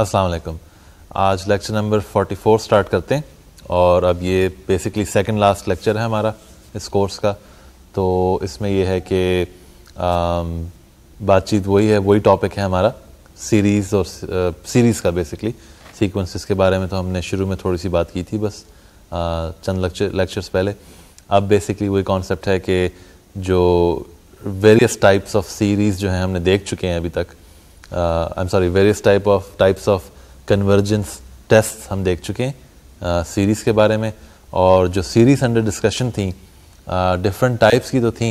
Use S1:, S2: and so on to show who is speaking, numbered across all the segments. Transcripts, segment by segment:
S1: अस्सलाम वालेकुम आज लेक्चर नंबर 44 स्टार्ट करते हैं और अब ये बेसिकली सेकंड लास्ट लेक्चर है हमारा इस कोर्स का तो इसमें यह है कि बातचीत वही है वही टॉपिक है हमारा सीरीज़ और सीरीज़ का बेसिकली सीक्वेंसेस के बारे में तो हमने शुरू में थोड़ी सी बात की थी बस आ, चंद लेक्चर लेक्चर्स पहले अब बेसिकली वही कॉन्सेप्ट है कि जो वेरियस टाइप्स ऑफ सीरीज़ जो हैं हमने देख चुके हैं अभी तक Uh, I'm sorry, various type of types of convergence test हम देख चुके हैं सीरीज़ uh, के बारे में और जो सीरीज़ अंडर डिस्कशन थी डिफरेंट टाइप्स की तो थी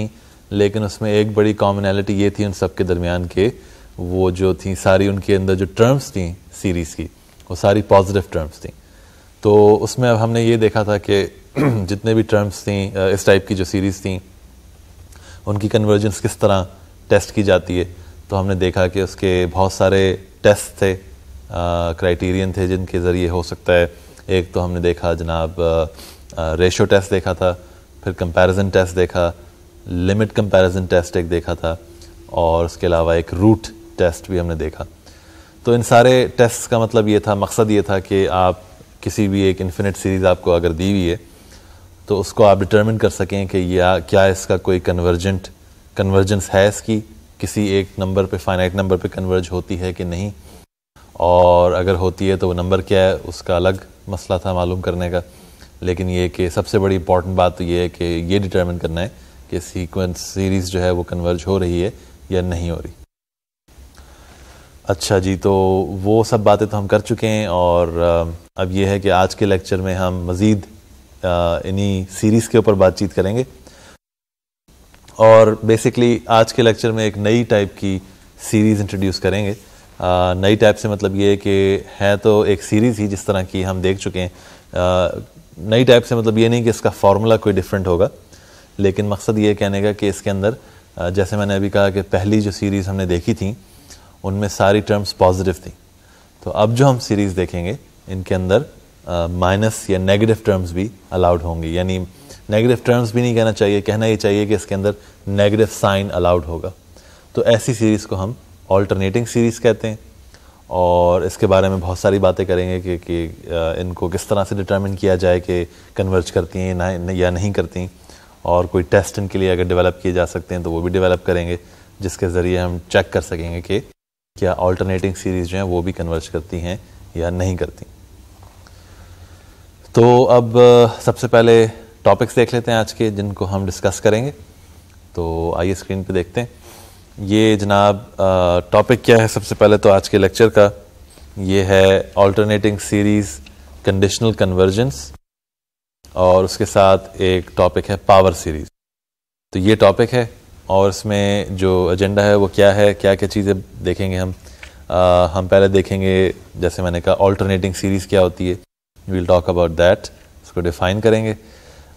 S1: लेकिन उसमें एक बड़ी कॉमनैलिटी ये थी उन सब के दरमियान के वो जो थी सारी उनके अंदर जो टर्म्स थी सीरीज़ की वो सारी पॉजिटिव टर्म्स थी तो उसमें अब हमने ये देखा था कि जितने भी टर्म्स थी uh, इस टाइप की जो सीरीज़ थी उनकी कन्वर्जेंस किस तरह टेस्ट की जाती है तो हमने देखा कि उसके बहुत सारे टेस्ट थे क्राइटेरियन थे जिनके ज़रिए हो सकता है एक तो हमने देखा जनाब रेशो टेस्ट देखा था फिर कंपैरिजन टेस्ट देखा लिमिट कंपैरिजन टेस्ट एक देखा था और उसके अलावा एक रूट टेस्ट भी हमने देखा तो इन सारे टेस्ट का मतलब ये था मकसद ये था कि आप किसी भी एक इन्फिनिट सीरीज़ आपको अगर दी हुई है तो उसको आप डिटर्मिन कर सकें कि या क्या इसका कोई कन्वर्जेंट कन्वर्जेंस है इसकी किसी एक नंबर पे फाइनाइट नंबर पे कन्वर्ज होती है कि नहीं और अगर होती है तो वो नंबर क्या है उसका अलग मसला था मालूम करने का लेकिन ये कि सबसे बड़ी इंपॉर्टेंट बात तो ये है कि ये डिटर्मिन करना है कि सीक्वेंस सीरीज़ जो है वो कन्वर्ज हो रही है या नहीं हो रही अच्छा जी तो वो सब बातें तो हम कर चुके हैं और अब ये है कि आज के लेक्चर में हम मज़ीद इन्हीं सीरीज़ के ऊपर बातचीत करेंगे और बेसिकली आज के लेक्चर में एक नई टाइप की सीरीज़ इंट्रोड्यूस करेंगे नई टाइप से मतलब ये कि है तो एक सीरीज़ ही जिस तरह की हम देख चुके हैं नई टाइप से मतलब ये नहीं कि इसका फार्मूला कोई डिफरेंट होगा लेकिन मकसद ये कहने का कि इसके अंदर जैसे मैंने अभी कहा कि पहली जो सीरीज़ हमने देखी थी उनमें सारी टर्म्स पॉजिटिव थी तो अब जो हम सीरीज़ देखेंगे इनके अंदर माइनस या नेगेटिव टर्म्स भी अलाउड होंगी यानी नेगेटिव टर्म्स भी नहीं कहना चाहिए कहना ही चाहिए कि इसके अंदर नेगेटिव साइन अलाउड होगा तो ऐसी सीरीज़ को हम ऑल्टरनेटिंग सीरीज़ कहते हैं और इसके बारे में बहुत सारी बातें करेंगे कि, कि इनको किस तरह से डिटर्मिन किया जाए कि कन्वर्ज करती हैं या नहीं करती और कोई टेस्ट इनके लिए अगर डेवलप किए जा सकते हैं तो वो भी डेवलप करेंगे जिसके ज़रिए हम चेक कर सकेंगे कि क्या ऑल्टरनेटिंग सीरीज़ जो हैं वो भी कन्वर्ज करती हैं या नहीं करती तो अब सबसे पहले टॉपिक्स देख लेते हैं आज के जिनको हम डिस्कस करेंगे तो आइए स्क्रीन पे देखते हैं ये जनाब टॉपिक क्या है सबसे पहले तो आज के लेक्चर का ये है ऑल्टरनेटिंग सीरीज़ कंडीशनल कन्वर्जेंस और उसके साथ एक टॉपिक है पावर सीरीज़ तो ये टॉपिक है और इसमें जो एजेंडा है वो क्या है क्या क्या चीज़ें देखेंगे हम आ, हम पहले देखेंगे जैसे मैंने कहा ऑल्टरनेटिंग सीरीज़ क्या होती है वील टॉक अबाउट दैट उसको डिफ़ाइन करेंगे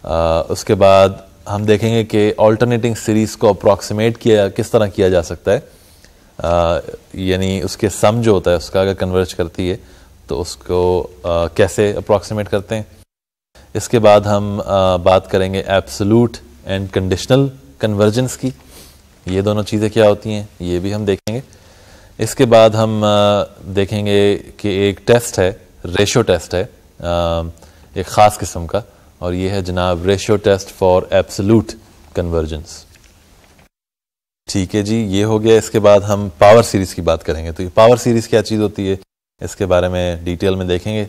S1: उसके बाद हम देखेंगे कि ऑल्टरनेटिंग सीरीज़ को अप्रॉक्सीमेट किया किस तरह किया जा सकता है यानी उसके सम जो होता है उसका अगर कन्वर्ज करती है तो उसको आ, कैसे अप्रॉक्सीमेट करते हैं इसके बाद हम आ, बात करेंगे एप्सलूट एंड कंडीशनल कन्वर्जेंस की ये दोनों चीज़ें क्या होती हैं ये भी हम देखेंगे इसके बाद हम आ, देखेंगे कि एक टेस्ट है रेशो टेस्ट है एक ख़ास किस्म का और ये है जनाब ratio test for absolute convergence ठीक है जी ये हो गया इसके बाद हम पावर सीरीज़ की बात करेंगे तो ये पावर सीरीज़ क्या चीज़ होती है इसके बारे में डिटेल में देखेंगे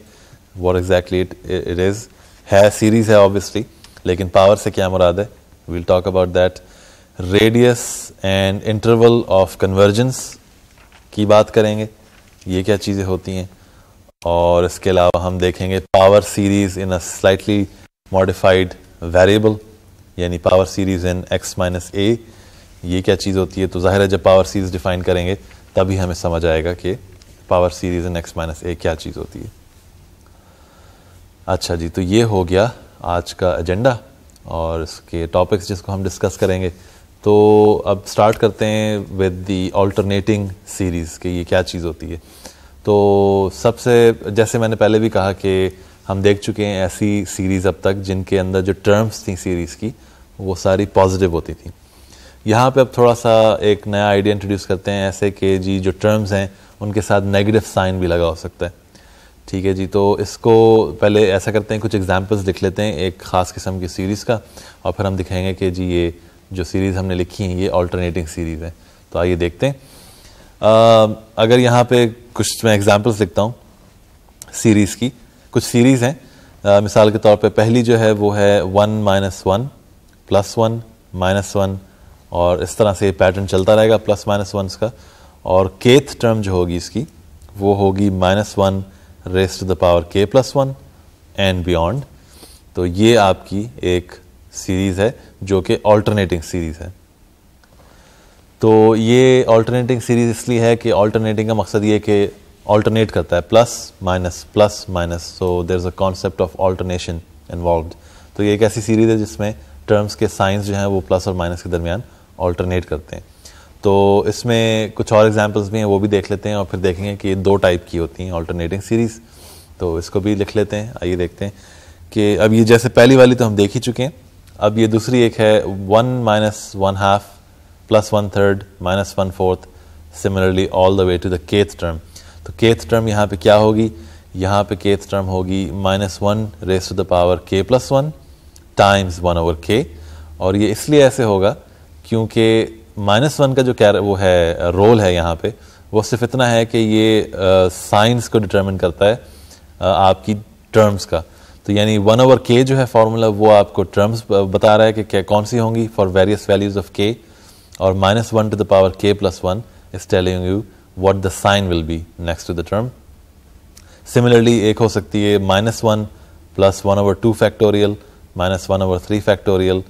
S1: what exactly it it is है सीरीज़ है ऑब्वियसली लेकिन पावर से क्या मुराद है we'll talk about that radius and interval of convergence की बात करेंगे ये क्या चीज़ें होती हैं और इसके अलावा हम देखेंगे power series in a slightly modified variable यानी power series in x minus A ये क्या चीज़ होती है तो ज़ाहिर है जब पावर सीरीज डिफाइन करेंगे तभी हमें समझ आएगा कि power series in x minus A क्या चीज़ होती है अच्छा जी तो ये हो गया आज का एजेंडा और इसके टॉपिक्स जिसको हम डिस्कस करेंगे तो अब स्टार्ट करते हैं विद दी ऑल्टरनेटिंग सीरीज़ के ये क्या चीज़ होती है तो सबसे जैसे मैंने पहले भी कहा कि हम देख चुके हैं ऐसी सीरीज़ अब तक जिनके अंदर जो टर्म्स थी सीरीज़ की वो सारी पॉजिटिव होती थी यहाँ पे अब थोड़ा सा एक नया आइडिया इंट्रोड्यूस करते हैं ऐसे कि जी जो टर्म्स हैं उनके साथ नेगेटिव साइन भी लगा हो सकता है ठीक है जी तो इसको पहले ऐसा करते हैं कुछ एग्जांपल्स लिख लेते हैं एक ख़ास किस्म की सीरीज़ का और फिर हम दिखाएंगे कि जी ये जो सीरीज़ हमने लिखी है ये ऑल्टरनेटिंग सीरीज़ है तो आइए देखते हैं आ, अगर यहाँ पे कुछ मैं एग्जांपल्स लिखता हूँ सीरीज़ की कुछ सीरीज़ हैं मिसाल के तौर पे पहली जो है वो है one minus one plus one minus one और इस तरह से पैटर्न चलता रहेगा प्लस माइनस वन का और केथ टर्म जो होगी इसकी वो होगी minus one raised the power K plus one and beyond तो ये आपकी एक सीरीज़ है जो कि ऑल्टरनेटिंग सीरीज़ है तो ये ऑल्टरनेटिंग सीरीज़ इसलिए है कि ऑल्टरनेटिंग का मकसद ये कि ऑल्टरनेट करता है plus minus plus minus so there a concept of alternation involve तो ये एक ऐसी सीरीज है जिसमें टर्म्स के साइंस जो हैं वो प्लस और माइनस के दरमियान ऑल्टरनेट करते हैं तो इसमें कुछ और एग्जाम्पल्स भी हैं वो भी देख लेते हैं और फिर देखेंगे कि दो टाइप की होती हैं ऑल्टरनेटिंग सीरीज़ तो इसको भी लिख लेते हैं आइए देखते हैं कि अब ये जैसे पहली वाली तो हम देख ही चुके हैं अब ये दूसरी एक है one minus one half plus one third minus one fourth similarly all the way to the Kth term तो केथ टर्म यहाँ पे क्या होगी यहाँ पे केथ टर्म होगी minus one raise to the power K plus one times one over K और ये इसलिए ऐसे होगा क्योंकि माइनस वन का जो कैर वो है रोल है यहाँ पे वो सिर्फ इतना है कि ये साइंस uh, को डिटर्मिन करता है uh, आपकी टर्म्स का तो यानी वन ओवर के जो है फार्मूला वो आपको टर्म्स बता रहा है कि क्या कौन सी होंगी for various values of K और minus one to the power K plus one is telling you what the sign will be next to the term. Similarly, ek ho sakti hai minus 1 plus 1 over 2 factorial minus 1 over 3 factorial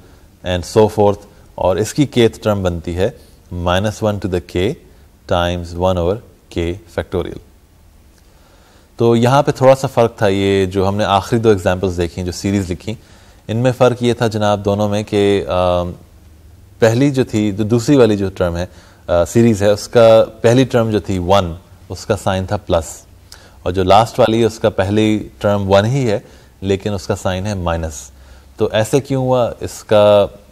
S1: and so forth और iski kth term banti hai minus 1 to the k times 1 over k factorial. तो यहाँ पे थोड़ा सा फ़र्क था ये जो हमने आखिरी दो एग्जांपल्स देखी जो सीरीज़ लिखी इनमें फ़र्क ये था जनाब दोनों में कि पहली जो थी जो दूसरी वाली जो टर्म है सीरीज़ है उसका पहली टर्म जो थी वन उसका साइन था प्लस और जो लास्ट वाली है उसका पहली टर्म वन ही है लेकिन उसका साइन है माइनस तो ऐसे क्यों हुआ इसका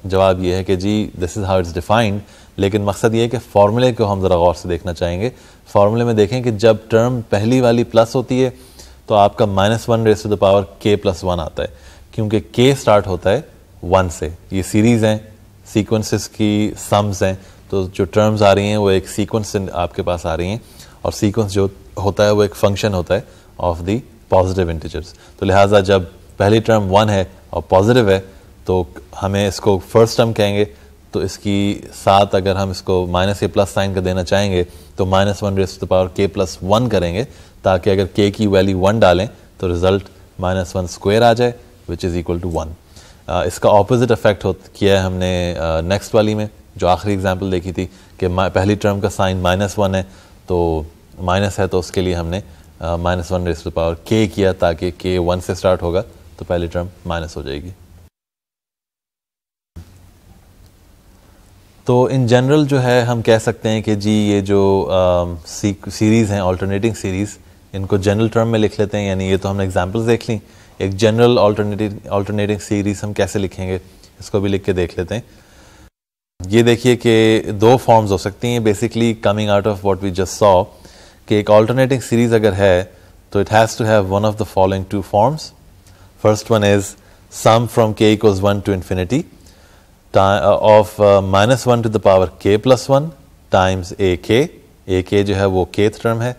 S1: जवाब यह है कि जी this is how it's defined लेकिन मकसद ये है कि फार्मूले को हम ज़रा गौर से देखना चाहेंगे फार्मूले में देखें कि जब टर्म पहली वाली प्लस होती है तो आपका minus one raise to the power K plus one आता है क्योंकि के स्टार्ट होता है वन से ये सीरीज़ हैं सीक्वेंसेस की सम्स हैं तो जो टर्म्स आ रही हैं वो एक सीक्वेंस आपके पास आ रही हैं और सीक्वेंस जो होता है वो एक फंक्शन होता है ऑफ दी पॉजिटिव इंटीजर्स तो लिहाजा जब पहली टर्म वन है और पॉजिटिव है तो हमें इसको फर्स्ट टर्म कहेंगे तो इसकी साथ अगर हम इसको माइनस के प्लस साइन का देना चाहेंगे तो minus one raised to power K plus one करेंगे ताकि अगर के की वैल्यू वन डालें तो रिजल्ट माइनस वन स्क्वेयर आ जाए which is equal to one इसका ऑपोजिट इफेक्ट हो किया है हमने नेक्स्ट uh, वाली में जो आखिरी एग्जाम्पल देखी थी कि पहली टर्म का साइन माइनस वन है तो माइनस है तो उसके लिए हमने माइनस वन रेस पावर के किया ताकि के वन से स्टार्ट होगा तो पहली टर्म माइनस हो जाएगी तो इन जनरल जो है हम कह सकते हैं कि जी ये जो सीरीज़ हैं ऑल्टरनेटिंग सीरीज़ इनको जनरल टर्म में लिख लेते हैं यानी ये तो हमने एग्जांपल्स देख ली एक जनरल ऑल्टरनेटिंग ऑल्टरनेटिंग सीरीज़ हम कैसे लिखेंगे इसको भी लिख के देख लेते हैं ये देखिए कि दो फॉर्म्स हो सकती हैं basically coming out of what we just saw कि एक ऑल्टरनेटिंग सीरीज अगर है तो it has to have one of the following two forms first one is sum from K equals one to infinity of minus one to the power K plus one times A K A K जो है वो के term है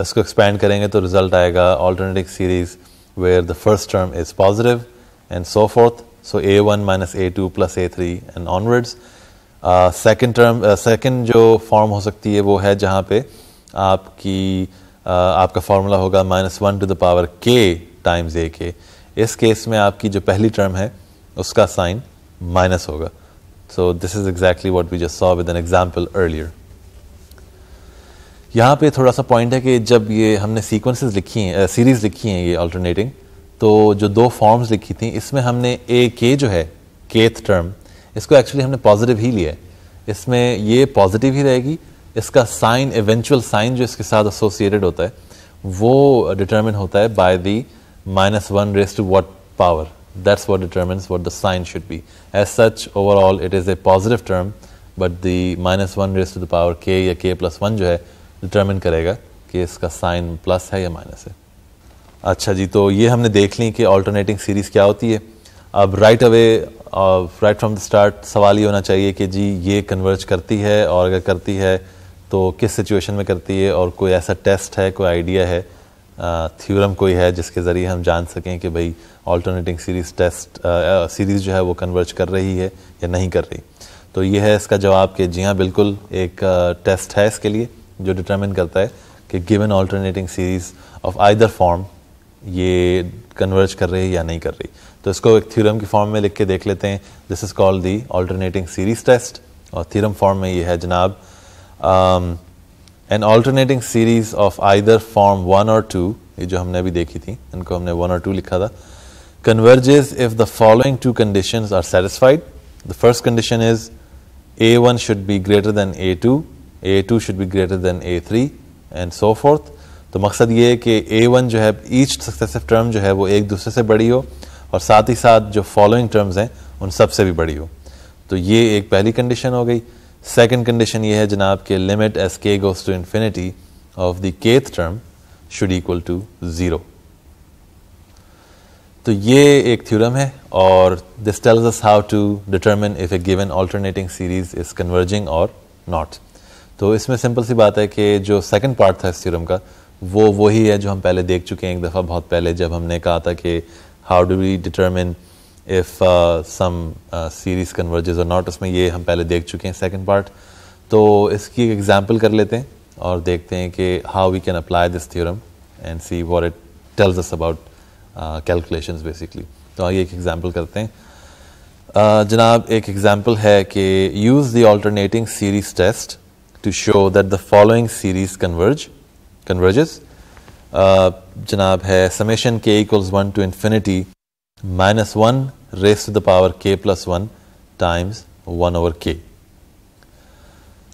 S1: उसको expand करेंगे तो result आएगा alternative series where the first term is positive and so forth so A one minus A two plus A three and onwards second term second जो फॉर्म हो सकती है वो है जहाँ पे आपकी uh, आपका फार्मूला होगा minus one to the power K times A K इस केस में आपकी जो पहली टर्म है उसका साइन माइनस होगा so this is exactly what we just saw with an example earlier यहाँ पे थोड़ा सा पॉइंट है कि जब ये हमने सीक्वेंसेस लिखी हैं सीरीज़ लिखी हैं ये अल्टरनेटिंग तो जो दो फॉर्म्स लिखी थी इसमें हमने ए के जो है केथ टर्म इसको एक्चुअली हमने पॉजिटिव ही लिया है इसमें ये पॉजिटिव ही रहेगी इसका साइन इवेंचुअल साइन जो इसके साथ एसोसिएटेड होता है वो डिटर्मिन होता है by the minus one raise to what power that's what determine what the sign should be as such overall it is a positive term but the minus one raise to the power K या के plus one जो है determine करेगा कि इसका sign plus है या minus है अच्छा जी तो ये हमने देख ली कि ऑल्टरनेटिंग सीरीज क्या होती है अब राइट अवे और राइट फ्रॉम द स्टार्ट सवाल ये होना चाहिए कि जी ये कन्वर्ज करती है और अगर करती है तो किस सिचुएशन में करती है और कोई ऐसा टेस्ट है कोई आइडिया है थ्योरम कोई है जिसके ज़रिए हम जान सकें कि भाई ऑल्टरनेटिंग सीरीज टेस्ट सीरीज़ जो है वो कन्वर्ज कर रही है या नहीं कर रही तो ये है इसका जवाब कि जी हाँ बिल्कुल एक टेस्ट है इसके लिए जो डिटर्मिन करता है कि given alternating series of either form ये कन्वर्ज कर रही है या नहीं कर रही तो इसको एक थ्योरम की फॉर्म में लिख के देख लेते हैं this is called the alternating series test और थ्योरम फॉर्म में ये है जनाब an alternating series of either form one और टू ये जो हमने अभी देखी थी इनको हमने वन और टू लिखा था converges two conditions are satisfied the first condition is A one should be greater than A two A two should be greater than A three and so forth तो मकसद ये है कि ए वन जो है ईच सक्सेसिव टर्म जो है वो एक दूसरे से बड़ी हो और साथ ही साथ जो फॉलोइंग टर्म्स हैं उन सब से भी बड़ी हो तो ये एक पहली कंडीशन हो गई सेकंड कंडीशन ये है जनाब के limit as K goes to infinity of the Kth term should equal to zero तो ये एक थ्योरम है और this tells us how to determine if a given alternating series is converging और नॉट तो इसमें सिंपल सी बात है कि जो सेकंड पार्ट था इस थ्योरम का वो वही है जो हम पहले देख चुके हैं एक दफ़ा बहुत पहले जब हमने कहा था कि how do we determine if some series converges और नॉट उसमें ये हम पहले देख चुके हैं सेकेंड पार्ट तो इसकी एक एग्जाम्पल कर लेते हैं और देखते हैं कि how we can apply this theorem and see what it tells us about calculation basically तो आइए एक एग्जाम्पल करते हैं uh, जनाब एक एग्जाम्पल है कि use the alternating series test to show that the following series converge converges जनाब है समेशन के equals one to infinity minus one raise to the power K plus one times one over K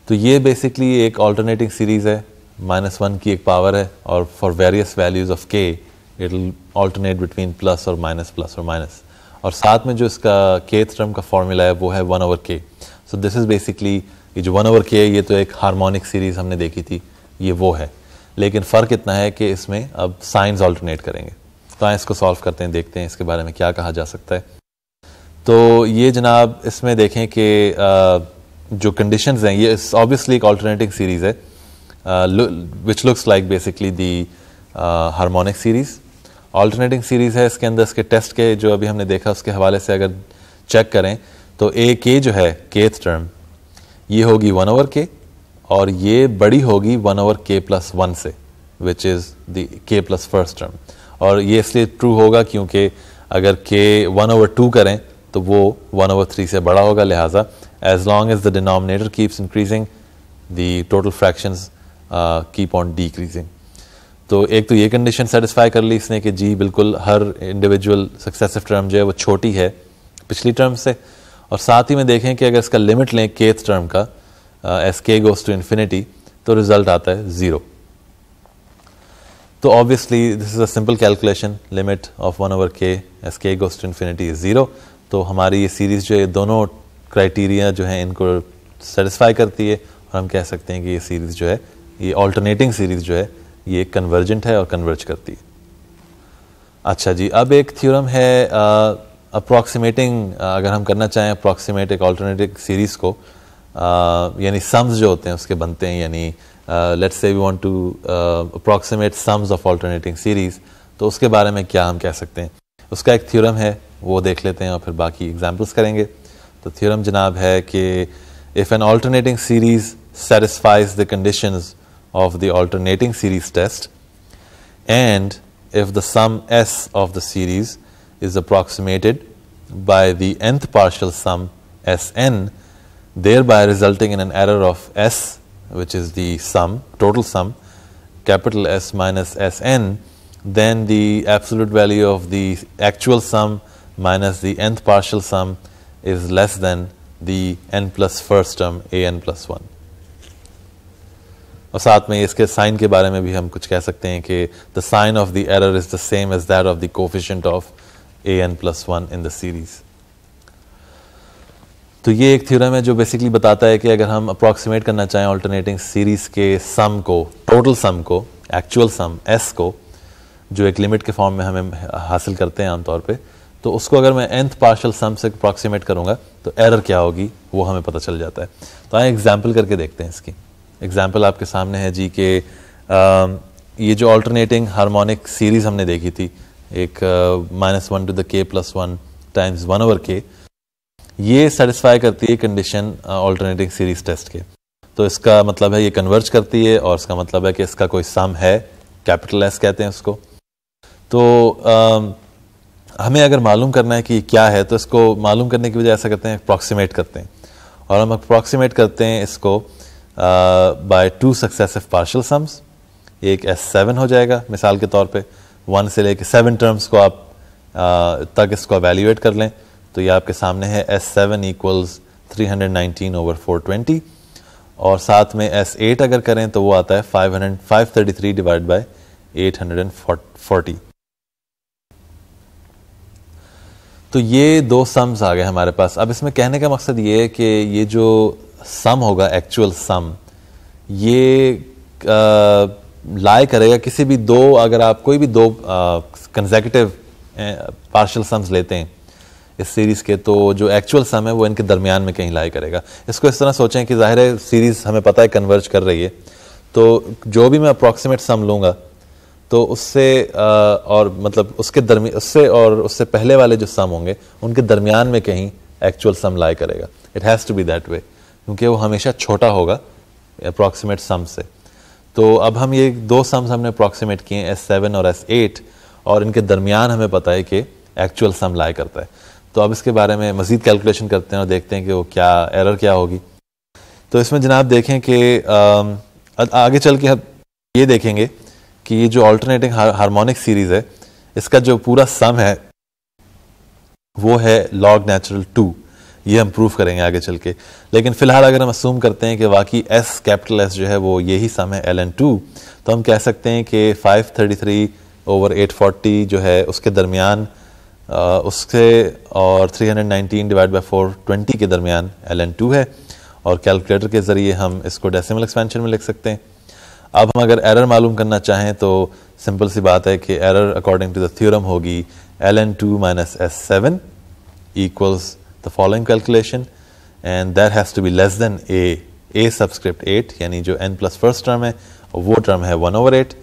S1: तो ये basically एक alternating series है minus one की एक power है और for various values of K it alternate between plus और minus plus और माइनस और साथ में जो इसका के टर्म का फॉर्मूला है वो है वन ओवर के सो दिस इज़ बेसिकली ये जो वन ओवर के है ये तो एक हारमोनिक सीरीज़ हमने देखी थी ये वो है लेकिन फ़र्क इतना है कि इसमें अब साइंस ऑल्टरनेट करेंगे तो आए इसको सॉल्व करते हैं देखते हैं इसके बारे में क्या कहा जा सकता है तो ये जनाब इसमें देखें कि जो कंडीशन हैं ये ऑब्वियसली एक ऑल्टरनेटिंग सीरीज़ है which looks like basically the harmonic series alternating series है इसके अंदर इसके टेस्ट के जो अभी हमने देखा उसके हवाले से अगर चेक करें तो ए के जो है केथ टर्म ये होगी वन ओवर के और ये बड़ी होगी one over K plus one से which is the K plus first term और ये इसलिए ट्रू होगा क्योंकि अगर के वन ओवर टू करें तो वो वन ओवर थ्री से बड़ा होगा लिहाजा as long as the denominator keeps increasing the total fraction keep on decreasing तो एक तो ये कंडीशन सेटिस्फाई कर ली इसने कि जी बिल्कुल हर इंडिविजुअल सक्सेसिव टर्म जो है वो छोटी है पिछली टर्म से और साथ ही में देखें कि अगर इसका लिमिट लें केथ टर्म का as K goes to infinity तो रिजल्ट आता है ज़ीरो तो obviously this is a simple calculation limit of one over K as K goes to infinity is zero तो हमारी ये सीरीज़ जो है दोनों क्राइटेरिया जो है इनको सेटिस्फाई करती है और हम कह सकते हैं कि ये सीरीज़ जो है ये ऑल्टरनेटिंग सीरीज़ जो है ये कन्वर्जेंट है और कन्वर्ज करती है अच्छा जी अब एक थ्योरम है अप्रॉक्सीमेटिंग uh, uh, अगर हम करना चाहें अप्रॉक्सीमेट एक ऑल्टरनेटिव सीरीज़ को यानी सम्स जो होते हैं उसके बनते हैं यानी let's say we want to approximate sums of alternating series तो उसके बारे में क्या हम कह सकते हैं उसका एक थ्योरम है वो देख लेते हैं और फिर बाकी एग्जाम्पल्स करेंगे तो थ्योरम जनाब है कि if an alternating series the condition of the alternating series test and if the sum S of the series is is by the nth partial sum S N thereby resulting in an error of S which is the sum, total sum, capital S minus Sn, then the absolute value of the actual sum minus the nth partial sum is less than the n plus first term a n one. One और साथ में इसके sign के बारे में भी हम कुछ कह सकते हैं कि the sign of the error is the same as that of the coefficient of A N plus one in the series तो ये एक थ्योरम है जो बेसिकली बताता है कि अगर हम अप्रॉक्सीमेट करना चाहें ऑल्टरनेटिंग सीरीज के सम को टोटल सम को एक्चुअल सम एस को जो एक लिमिट के फॉर्म में हमें हासिल करते हैं आमतौर पे तो उसको अगर मैं एंथ पार्शल सम से अप्रॉक्सीमेट करूँगा तो एरर क्या होगी वो हमें पता चल जाता है तो आए एग्जाम्पल करके देखते हैं इसकी एग्जाम्पल आपके सामने है जी के ये जो ऑल्टरनेटिंग हारमोनिक सीरीज़ हमने देखी थी एक minus one to the K plus one times one over K ये सेटिस्फाई करती है कंडीशन ऑल्टरनेटिंग सीरीज टेस्ट के तो इसका मतलब है ये कन्वर्ज करती है और इसका मतलब है कि इसका कोई सम है कैपिटल एस कहते हैं उसको तो आ, um, हमें अगर मालूम करना है कि क्या है तो इसको मालूम करने की वजह ऐसा करते हैं अप्रॉक्सीमेट करते हैं और हम अप्रॉक्सीमेट करते हैं इसको by two successive partial sums एक एस सेवन हो जाएगा मिसाल के तौर पे वन से लेके सेवन टर्म्स को आप आ, uh, तक इसको एवेल्यूएट कर लें तो ये आपके सामने है S seven equals three hundred nineteen over four twenty और साथ में एस एट अगर करें तो वो आता है five hundred five thirty three divide by eight hundred and forty तो ये दो सम्स आ गए हमारे पास अब इसमें कहने का मकसद ये है कि ये जो सम होगा एक्चुअल सम ये लाए करेगा किसी भी दो अगर आप कोई भी दो कंजेकटिव पार्शल सम्स लेते हैं इस सीरीज़ के तो जो एक्चुअल सम है वो इनके दरमियान में कहीं लाई करेगा इसको इस तरह सोचें कि ज़ाहिर है सीरीज़ हमें पता है कन्वर्ज कर रही है तो जो भी मैं अप्रॉक्सीमेट सम लूँगा तो उससे और मतलब उसके दरमिया उससे और उससे पहले वाले जो सम होंगे उनके दरमियान में कहीं एक्चुअल सम लाई करेगा it has to be that way क्योंकि वो हमेशा छोटा होगा अप्रॉक्सीमेट सम से तो अब हम ये दो सम्स हमने अप्रॉक्सीमेट किए हैं एस सेवन और एस एट और इनके दरमियान हमें पता है कि एक्चुअल सम लाई करता है तो अब इसके बारे में मज़ीद कैलकुलेशन करते हैं और देखते हैं कि वो क्या एरर क्या होगी तो इसमें जनाब देखें कि आगे चल के हम ये देखेंगे कि ये जो ऑल्टरनेटिंग हारमोनिक सीरीज़ है इसका जो पूरा सम है वो है लॉग नेचुरल टू ये हम प्रूव करेंगे आगे चल के लेकिन फ़िलहाल अगर हम असूम करते हैं कि वाकई एस कैपिटल एस जो है वो यही सम है एल एन टू तो हम कह सकते हैं कि 533 ओवर 840 जो है उसके दरमियान उसके और 319 डिवाइड बाय 420 के दरमियान एल टू है और कैलकुलेटर के ज़रिए हम इसको डेसिमल एक्सपेंशन में लिख सकते हैं अब हम अगर एरर मालूम करना चाहें तो सिंपल सी बात है कि error according to the theorem होगी L N two minus S seven equals the following calculation and there has to be less than a A subscript eight यानी जो एन प्लस फर्स्ट टर्म है वो term है one over eight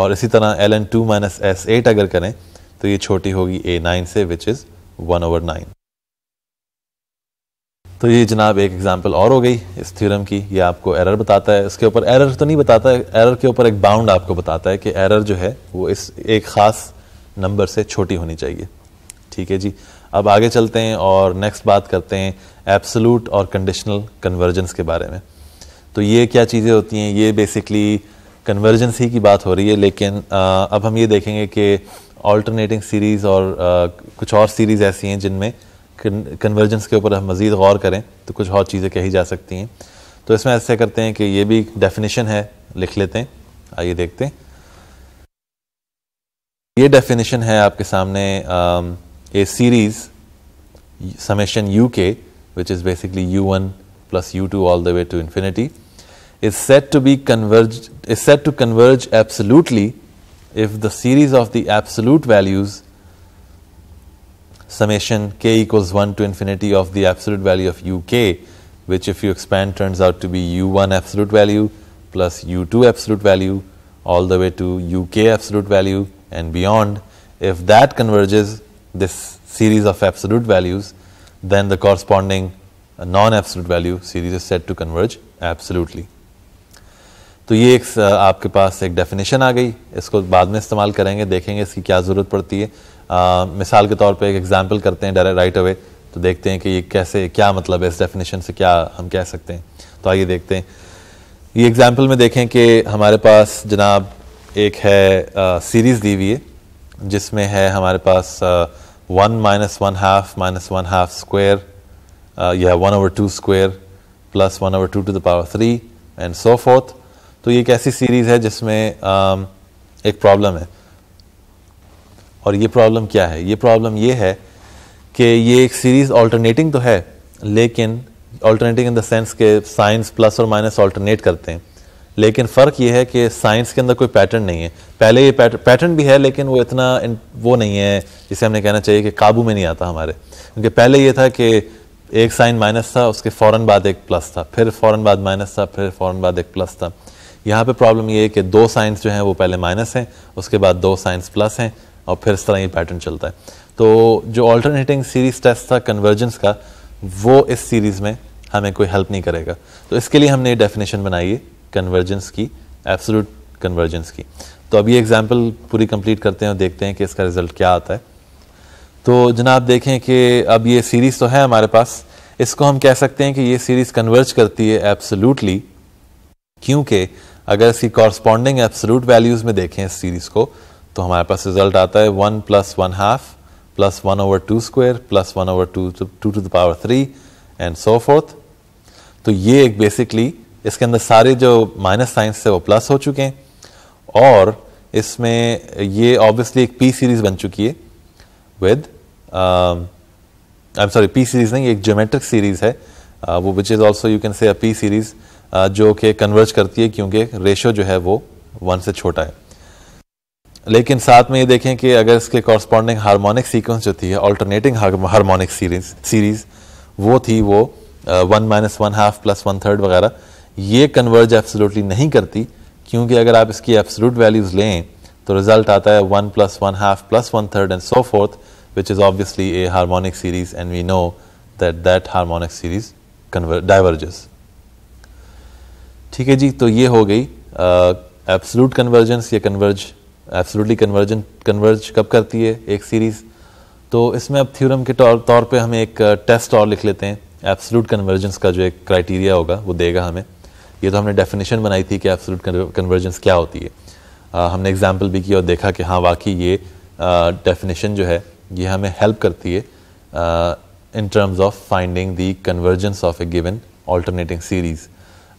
S1: और इसी तरह L N two minus S eight अगर करें तो ये छोटी होगी ए नाइन से which is one over nine तो ये जनाब एक एग्जाम्पल और हो गई इस थ्योरम की ये आपको एरर बताता है इसके ऊपर एरर तो नहीं बताता है एरर के ऊपर एक बाउंड आपको बताता है कि एरर जो है वो इस एक ख़ास नंबर से छोटी होनी चाहिए ठीक है जी अब आगे चलते हैं और नेक्स्ट बात करते हैं एब्सलूट और कंडीशनल कन्वर्जेंस के बारे में तो ये क्या चीज़ें होती हैं ये बेसिकली कन्वर्जेंस ही की बात हो रही है लेकिन आ, अब हम ये देखेंगे कि ऑल्टरनेटिंग सीरीज़ और आ, कुछ और सीरीज़ ऐसी हैं जिनमें कन्वर्जेंस के ऊपर हम मज़ीद गौर करें तो कुछ और चीज़ें कही जा सकती हैं तो इसमें ऐसे करते हैं कि ये भी डेफिनेशन है लिख लेते हैं आइए देखते हैं ये डेफिनेशन है आपके सामने ए series U K which is basically U one plus U two all the way to infinity is said to be converged is said to converge absolutely if the series of the absolute values summation k equals 1 to infinity of the absolute value of uk which if you expand turns out to be u1 absolute value plus u2 absolute value all the way to uk absolute value and beyond if that converges this series of absolute values then the corresponding non absolute value series is said to converge absolutely तो ये एक आपके पास एक definition आ गई इसको बाद में इस्तेमाल करेंगे देखेंगे इसकी क्या ज़रूरत पड़ती है आ, मिसाल के तौर पे एक एग्जांपल करते हैं डायरेक्ट राइट अवे तो देखते हैं कि ये कैसे क्या मतलब है इस डेफिनेशन से क्या हम कह सकते हैं तो आइए देखते हैं ये एग्जाम्पल में देखें कि हमारे पास जनाब एक है सीरीज़ दी हुई है जिसमें है हमारे पास one minus one half minus one half square या one over two square plus one over two to the power three and so forth तो ये एक ऐसी सीरीज़ है जिसमें um, एक प्रॉब्लम है और ये प्रॉब्लम क्या है ये प्रॉब्लम ये है कि ये एक सीरीज़ ऑल्टरनेटिंग तो है लेकिन ऑल्टरनेटिंग इन द सेंस के साइंस प्लस और माइनस ऑल्टरनेट करते हैं लेकिन फ़र्क ये है कि साइंस के अंदर कोई पैटर्न नहीं है पहले ये पैटर्न भी है लेकिन वो इतना वो नहीं है जिसे हमने कहना चाहिए कि काबू में नहीं आता हमारे क्योंकि पहले ये था कि एक साइन माइनस था उसके फ़ौरन बाद एक प्लस था फिर फ़ौर बाद माइनस था फिर फ़ौरन बाद एक प्लस था यहाँ पे प्रॉब्लम ये है कि दो साइंस जो हैं वो पहले माइनस हैं उसके बाद दो साइंस प्लस हैं और फिर इस तरह ये पैटर्न चलता है तो जो ऑल्टरनेटिंग सीरीज टेस्ट था कन्वर्जेंस का वो इस सीरीज़ में हमें कोई हेल्प नहीं करेगा तो इसके लिए हमने डेफिनेशन बनाई है कन्वर्जेंस की एब्सोलूट कन्वर्जेंस की तो अब ये एग्जाम्पल पूरी कंप्लीट करते हैं और देखते हैं कि इसका रिजल्ट क्या आता है तो जनाब देखें कि अब ये सीरीज़ तो है हमारे पास इसको हम कह सकते हैं कि ये सीरीज़ कन्वर्ज करती है एब्सोलूटली क्योंकि अगर इसकी कॉरस्पॉन्डिंग एब्सोलूट वैल्यूज़ में देखें इस सीरीज़ को तो हमारे पास रिजल्ट आता है one plus one half plus one over two square plus one over two two to the power three and so forth तो ये एक बेसिकली इसके अंदर सारे जो माइनस साइंस थे वो प्लस हो चुके हैं और इसमें ये ऑब्वियसली एक पी सीरीज़ बन चुकी है with I'm sorry P series नहीं एक जोमेट्रिक सीरीज़ है uh, वो which is also you can say P series जो कि कन्वर्ज करती है क्योंकि रेशो जो है वो वन से छोटा है लेकिन साथ में ये देखें कि अगर इसके कॉरस्पॉन्डिंग हारमोनिक सीक्वेंस जो थी ऑल्टरनेटिंग हारमोनिक सीरीज सीरीज वो थी वो one minus one half plus one third वगैरह ये कन्वर्ज एब्सोल्युटली नहीं करती क्योंकि अगर आप इसकी एब्सोल्यूट वैल्यूज़ लें तो रिजल्ट आता है one plus one half plus one third and so forth which is obviously a harmonic series and we know that that harmonic series converge diverges ठीक है जी तो ये हो गई एब्सोलूट कन्वर्जेंस या कन्वर्ज एब्सोलूटली कन्वर्जन कन्वर्ज कब करती है एक सीरीज़ तो इसमें अब थ्योरम के तौर तौर पे हम एक टेस्ट और लिख लेते हैं एब्सोलूट कन्वर्जेंस का जो एक क्राइटेरिया होगा वो देगा हमें ये तो हमने डेफिनेशन बनाई थी कि एब्सोलूट कन्वर्जेंस क्या होती है आ, हमने एग्जाम्पल भी किया और देखा कि हाँ वाकई ये डेफिनेशन जो है ये हमें हेल्प करती है in terms of finding the convergence of a given alternating series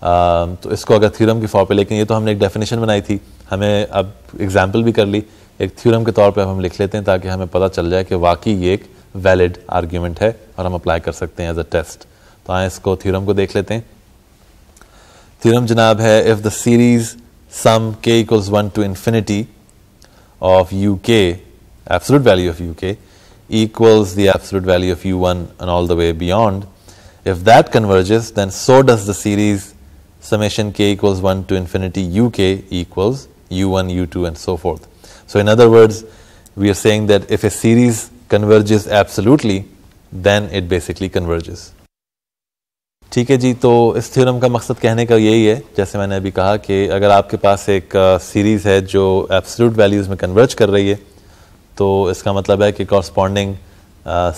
S1: Um, तो इसको अगर थ्योरम के फॉर पे लेकिन ये तो हमने एक डेफिनेशन बनाई थी हमें अब एग्जाम्पल भी कर ली एक थ्योरम के तौर पर हम लिख लेते हैं ताकि हमें पता चल जाए कि वाकई ये एक वैलिड आर्ग्यूमेंट है और हम अप्लाई कर सकते हैं एज अ टेस्ट तो आए इसको थ्योरम को देख लेते हैं थ्योरम जनाब है if the series sum K equals one to infinity of U K absolute value of U K the absolute value of U one and all the way beyond if that converges then so does the series summation k equals 1 to infinity u k equals u1, u2 and so forth. So in other words, we are saying that if a series converges absolutely, then it basically converges. ठीक है जी तो इस theorem का मकसद कहने का यही है जैसे मैंने अभी कहा कि अगर आपके पास एक सीरीज़ है जो एब्सोल्यूट वैल्यूज़ में कन्वर्ज कर रही है तो इसका मतलब है कि कॉरस्पॉन्डिंग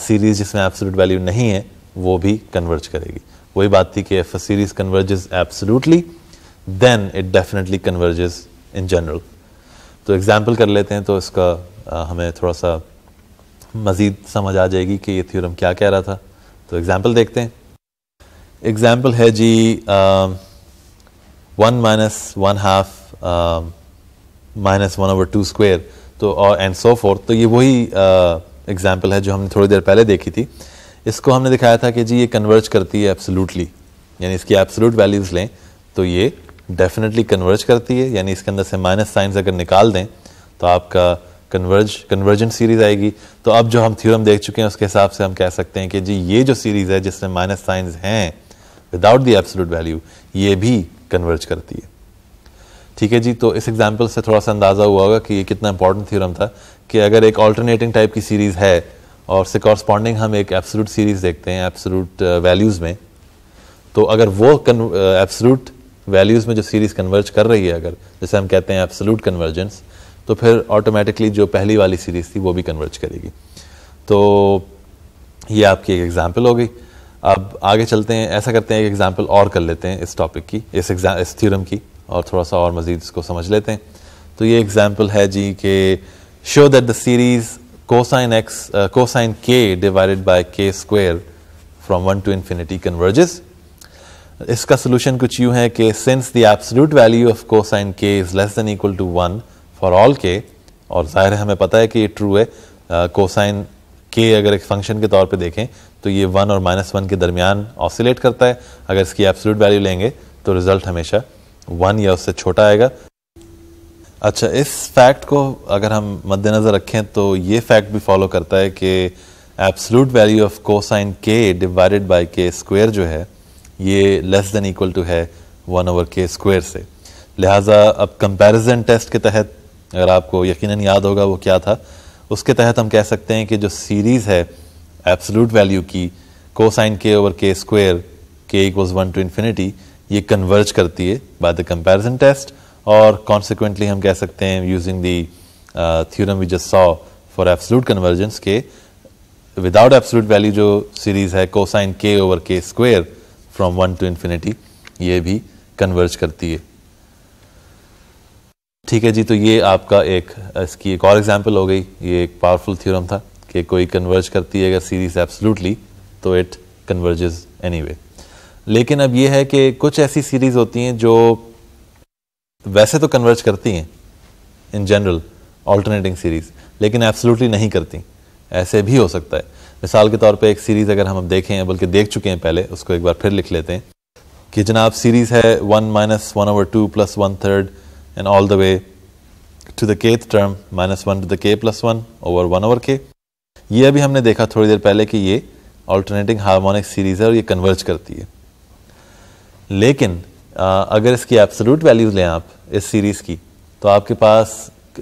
S1: सीरीज़ जिसमें एब्सोल्यूट वैल्यू नहीं है वो भी कन्वर्ज करेगी वही बात थी कि if a series converges absolutely then it definitely converges in general तो एग्जाम्पल कर लेते हैं तो इसका आ, हमें थोड़ा सा मज़ीद समझ आ जाएगी कि ये थ्योरम क्या कह रहा था तो एग्ज़ाम्पल देखते हैं एग्ज़ाम्पल है जी one minus one half minus one over two square तो एंड सो फोर्थ तो ये वही एग्ज़ाम्पल uh, है जो हमने थोड़ी देर पहले देखी थी uh, इसको हमने दिखाया था कि जी ये कन्वर्ज करती है एब्सोल्युटली यानी इसकी एब्सोल्यूट वैल्यूज़ लें तो ये डेफिनेटली कन्वर्ज करती है यानी इसके अंदर से माइनस साइंस अगर निकाल दें तो आपका कन्वर्ज कन्वर्जेंट सीरीज़ आएगी तो अब जो हम थ्योरम देख चुके हैं उसके हिसाब से हम कह सकते हैं कि जी ये जो सीरीज़ है जिसमें माइनस साइंस हैं विदाउट दी एब्सोल्यूट वैल्यू ये भी कन्वर्ज करती है ठीक है जी तो इस एग्जाम्पल से थोड़ा सा अंदाज़ा हुआ होगा कि ये कितना इंपॉर्टेंट थ्योरम था कि अगर एक ऑल्टरनेटिंग टाइप की सीरीज़ है और उससे कॉरस्पॉन्डिंग हम एक एब्सोलूट सीरीज देखते हैं एब्सोलूट वैल्यूज़ uh, में तो अगर वो एब्सोलूट वैल्यूज़ uh, में जो सीरीज़ कन्वर्ज कर रही है अगर जैसे हम कहते हैं एब्सोलूट कन्वर्जेंस तो फिर ऑटोमेटिकली जो पहली वाली सीरीज़ थी वो भी कन्वर्ज करेगी तो ये आपकी एक एग्ज़ाम्पल हो गई अब आगे चलते हैं ऐसा करते हैं एक एग्ज़ाम्पल और कर लेते हैं इस टॉपिक की इस एग्ज़ाम इस थ्योरम की और थोड़ा सा और मज़ीद इसको समझ लेते हैं तो ये एग्ज़ाम्पल है जी कि show that the series cosine x uh, cosine k divided by k square from 1 to infinity converges इसका सोल्यूशन कुछ यूं है कि since the absolute value of cosine K is less than equal to one for all K और जाहिर है हमें पता है कि ये ट्रू है कोसाइन uh, के अगर एक फंक्शन के तौर पे देखें तो ये वन और माइनस वन के दरमियान ऑसिलेट करता है अगर इसकी एब्सोल्यूट वैल्यू लेंगे तो रिजल्ट हमेशा वन या उससे छोटा आएगा अच्छा इस फैक्ट को अगर हम मद्देनज़र रखें तो ये फैक्ट भी फॉलो करता है कि absolute value of cosine K divided by K square जो है ये लेस देन इक्वल टू है वन ओवर के स्क्वायर से लिहाजा अब कंपैरिजन टेस्ट के तहत अगर आपको यकीनन याद होगा वो क्या था उसके तहत हम कह सकते हैं कि जो सीरीज़ है एब्सोलूट वैल्यू की cosine K over K square K equals one to infinity ये कन्वर्ज करती है बाय द कंपैरिजन टेस्ट और कॉन्सिक्वेंटली हम कह सकते हैं using the theorem we just saw for absolute convergence के विदाउट एब्सोलूट वैल्यू जो सीरीज़ है cosine K over K square from one to infinity ये भी कन्वर्ज करती है ठीक है जी तो ये आपका एक इसकी एक और एग्जाम्पल हो गई ये एक पावरफुल थ्योरम था कि कोई कन्वर्ज करती है अगर सीरीज़ एब्सोलूटली तो इट कन्वर्जेज एनीवे लेकिन अब ये है कि कुछ ऐसी सीरीज़ होती हैं जो वैसे तो कन्वर्ज करती हैं इन जनरल ऑल्टरनेटिंग सीरीज़ लेकिन एब्सोल्युटली नहीं करती ऐसे भी हो सकता है मिसाल के तौर पे एक सीरीज़ अगर हम अब देखें बल्कि देख चुके हैं पहले उसको एक बार फिर लिख लेते हैं कि जनाब सीरीज़ है one minus one over two plus one third and all the way to the Kth term minus one to the K plus one over one over K ये अभी हमने देखा थोड़ी देर पहले कि ये ऑल्टरनेटिंग हार्मोनिक सीरीज़ है और ये कन्वर्ज करती है लेकिन Uh, अगर इसकी एब्सोलूट वैल्यूज लें आप इस सीरीज़ की तो आपके पास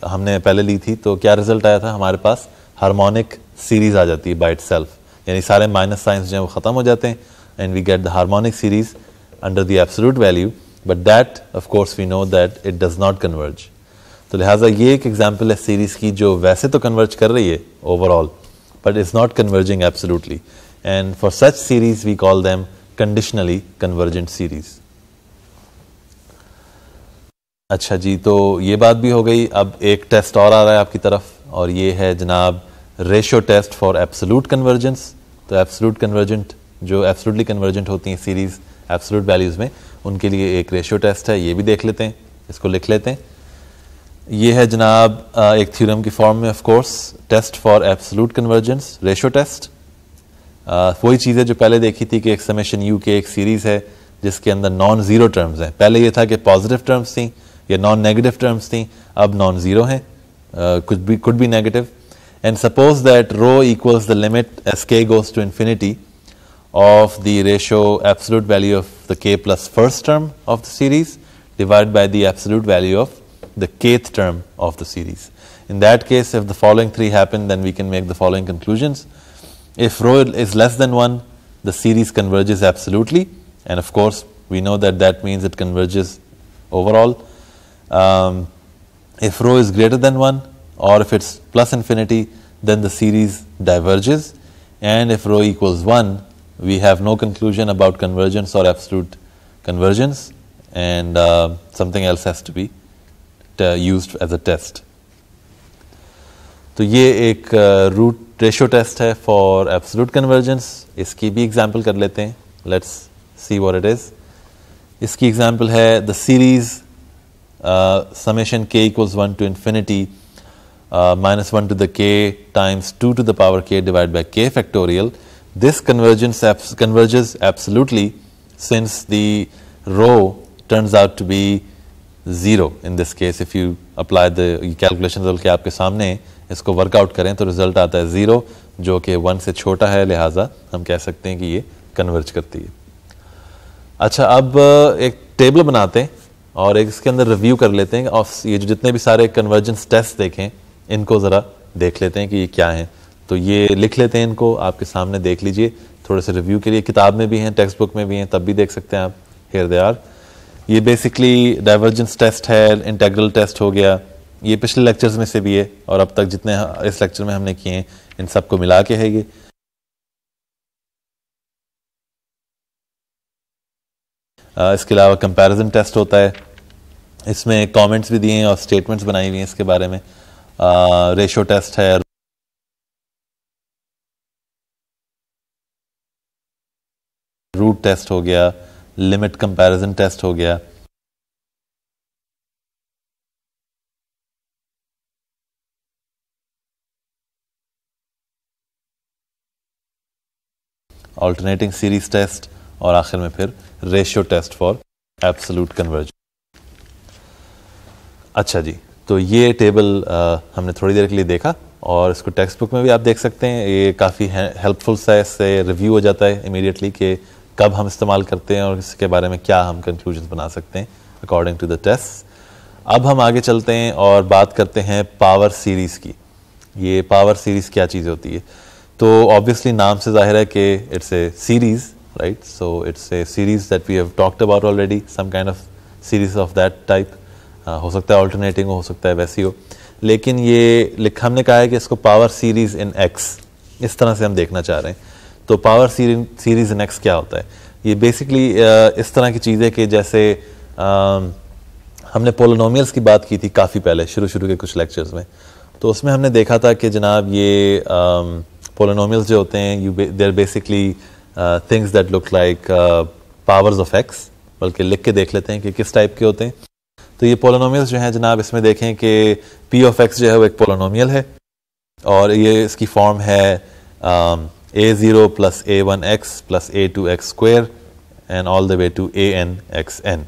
S1: हमने पहले ली थी तो क्या रिजल्ट आया था हमारे पास हारमोनिक सीरीज़ आ जाती है बाई सेल्फ यानी सारे माइनस साइंस जो हैं वो ख़त्म हो जाते हैं and we get the harmonic series under the absolute value but that of course we know that it does not converge तो लिहाजा ये एक एग्जाम्पल है सीरीज़ की जो वैसे तो कन्वर्ज कर रही है overall but is not converging absolutely and for such series we call them conditionally convergent series अच्छा जी तो ये बात भी हो गई अब एक टेस्ट और आ रहा है आपकी तरफ और ये है जनाब ratio test for absolute convergence तो एब्सोलूट कन्वर्जेंट जो एब्सोलूटली कन्वर्जेंट होती हैं सीरीज़ एब्सोलूट वैल्यूज़ में उनके लिए एक रेशो टेस्ट है ये भी देख लेते हैं इसको लिख लेते हैं ये है जनाब एक थ्योरम की फॉर्म में of course test for absolute convergence ratio test वही चीज़ है जो पहले देखी थी कि एक समेशन यू के एक सीरीज़ है जिसके अंदर नॉन ज़ीरो टर्म्स हैं पहले ये था कि पॉजिटिव टर्म्स थी या non-negative टर्म्स थी अब non-zero हैं कुछ भी could be negative and suppose that rho equals the limit as K goes to of the ratio absolute value of the k plus first term of the series divided by the absolute value of the kth term of the series. In that case, if the following three happen, then we can make the following conclusions. If rho is less than 1, the series converges absolutely, and of course, we know that that means it converges overall um, if rho is greater than 1 or if it's plus infinity then the series diverges and if rho equals 1 we have no conclusion about convergence or absolute convergence and uh, something else has to be uh, used as a test. So, ये एक root ratio test है for absolute convergence इसकी भी example कर लेते हैं let's see what it is इसकी example the series summation k equals 1 to infinity uh, minus 1 to the k times 2 to the power k divided by k factorial. This convergence abs converges absolutely since the rho turns out to be 0 in this case if you apply the calculation result के आपके सामने इसको workout करें तो result आता है 0 जो कि 1 से छोटा है लिहाजा हम कह सकते हैं कि ये कन्वर्ज करती है अच्छा अब एक टेबल बनाते हैं और एक इसके अंदर रिव्यू कर लेते हैं और ये जो जितने भी सारे कन्वर्जेंस टेस्ट देखें इनको ज़रा देख लेते हैं कि ये क्या हैं तो ये लिख लेते हैं इनको आपके सामने देख लीजिए थोड़े से रिव्यू के लिए किताब में भी हैं टेक्स्ट बुक में भी हैं तब भी देख सकते हैं आप हेयर दे आर ये बेसिकली डाइवर्जेंस टेस्ट है इंटेग्रल टेस्ट हो गया ये पिछले लेक्चर्स में से भी है और अब तक जितने इस लेक्चर में हमने किए हैं इन सबको मिला के है ये Uh, इसके अलावा कंपैरिजन टेस्ट होता है इसमें कमेंट्स भी दिए हैं और स्टेटमेंट्स बनाई हुई हैं इसके बारे में रेशो uh, टेस्ट है रूट टेस्ट हो गया लिमिट कंपैरिजन टेस्ट हो गया ऑल्टरनेटिंग सीरीज टेस्ट और आखिर में फिर ratio test for absolute convergence अच्छा जी तो ये टेबल हमने थोड़ी देर के लिए देखा और इसको टेक्स्ट बुक में भी आप देख सकते हैं ये काफ़ी हेल्पफुल सा इससे रिव्यू हो जाता है इमीडिएटली कि कब हम इस्तेमाल करते हैं और इसके बारे में क्या हम कंक्लूजन बना सकते हैं अकॉर्डिंग टू द टेस्ट अब हम आगे चलते हैं और बात करते हैं पावर सीरीज़ की ये पावर सीरीज़ क्या चीज़ होती है तो ऑब्वियसली नाम से जाहिर है कि it's a series right? So it's a series that we have talked about already, some kind of series of that type. हो सकता है ऑल्टरनेटिंग हो सकता है वैसे हो लेकिन ये लिखा हमने कहा है कि इसको पावर सीरीज इन एक्स इस तरह से हम देखना चाह रहे हैं तो पावर सीरीज इन एक्स क्या होता है ये बेसिकली इस तरह की चीज़ है कि जैसे आ, हमने पोलोनोमियल्स की बात की थी काफ़ी पहले शुरू शुरू के कुछ लेक्चर्स में तो उसमें हमने देखा था कि जनाब ये पोलोनोमियल्स जो होते हैं you there basically things that look like powers of X बल्कि लिख के देख लेते हैं कि किस टाइप के होते हैं तो ये पोलोनोमियल जो हैं जनाब इसमें देखें कि पी ऑफ एक्स जो है वो एक पोलोनोमियल है और ये इसकी फॉर्म है A zero plus A one X plus A two X square and all the way to A N X N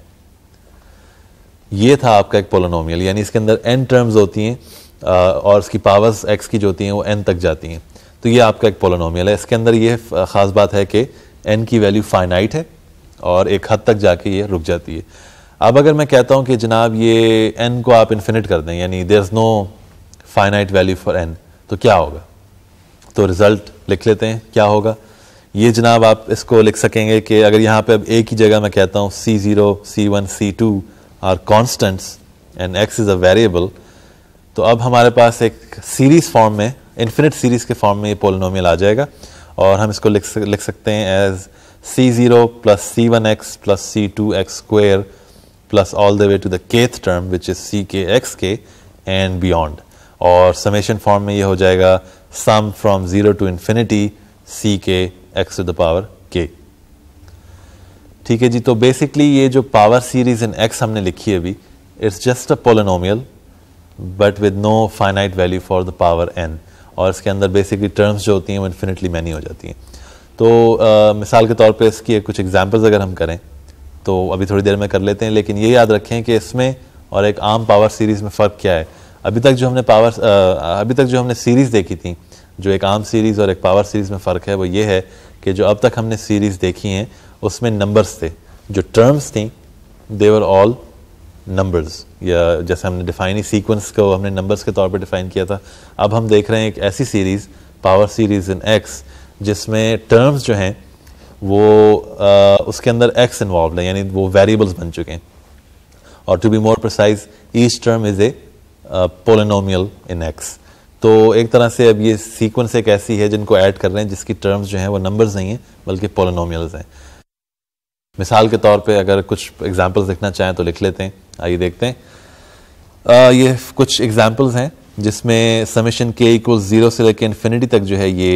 S1: ये था आपका एक पोलोनोमियल यानी इसके अंदर एन टर्म्स होती हैं uh, और इसकी पावर्स एक्स की जो होती हैं वो एन तक जाती हैं तो ये आपका एक पोलोनोमियल है इसके अंदर ये ख़ास बात है कि एन की वैल्यू फाइनाइट है और एक हद तक जाके ये रुक जाती है अब अगर मैं कहता हूँ कि जनाब ये एन को आप इन्फिनिट कर दें यानी there is no finite value for N तो क्या होगा तो रिज़ल्ट लिख लेते हैं क्या होगा ये जनाब आप इसको लिख सकेंगे कि अगर यहाँ पे अब ए की जगह मैं कहता हूँ C zero C one C two are constants and X is a variable तो अब हमारे पास एक सीरीज़ फॉर्म में इन्फिनिट सीरीज़ के फॉर्म में ये पोलिनोमियल आ जाएगा और हम इसको लिख लिख सकते हैं as C zero plus C one X plus C two X square plus all the way to the Kth term which is C के एक्स के एंड बियॉन्ड और समेशन फॉर्म में ये हो जाएगा sum from zero to infinity सी के x to the power के ठीक है जी तो बेसिकली ये जो पावर सीरीज इन एक्स हमने लिखी है अभी it's just a polynomial but with no finite value for the power N और इसके अंदर बेसिकली टर्म्स जो होती हैं वो इन्फिनिटली मैनी हो जाती हैं तो आ, मिसाल के तौर पे इसकी कुछ एग्जांपल्स अगर हम करें तो अभी थोड़ी देर में कर लेते हैं लेकिन ये याद रखें कि इसमें और एक आम पावर सीरीज़ में फ़र्क क्या है अभी तक जो हमने पावर आ, अभी तक जो हमने सीरीज़ देखी थी जो एक आम सीरीज़ और एक पावर सीरीज़ में फ़र्क है वो ये है कि जो अब तक हमने सीरीज़ देखी हैं उसमें नंबर्स थे जो टर्म्स थी देवर ऑल नंबर्स या जैसे हमने डिफाइन ही सीक्वेंस को हमने नंबर्स के तौर पर डिफाइन किया था अब हम देख रहे हैं एक ऐसी series power series in X जिसमें टर्म्स जो हैं वो आ, उसके अंदर एक्स इन्वॉल्व है यानी वो वेरिएबल्स बन चुके हैं और to be more precise each term is a polynomial in X तो एक तरह से अब ये सीक्वेंस एक ऐसी है जिनको ऐड कर रहे हैं जिसकी टर्म्स जो हैं वो नंबर्स नहीं हैं बल्कि पोलिनोमियल्स हैं मिसाल के तौर पे अगर कुछ एग्जांपल्स देखना चाहें तो लिख लेते हैं आइए देखते हैं ये कुछ एग्जाम्पल्स हैं जिसमें समेशन के इक्वल ज़ीरो से लेकर इन्फिनिटी तक जो है ये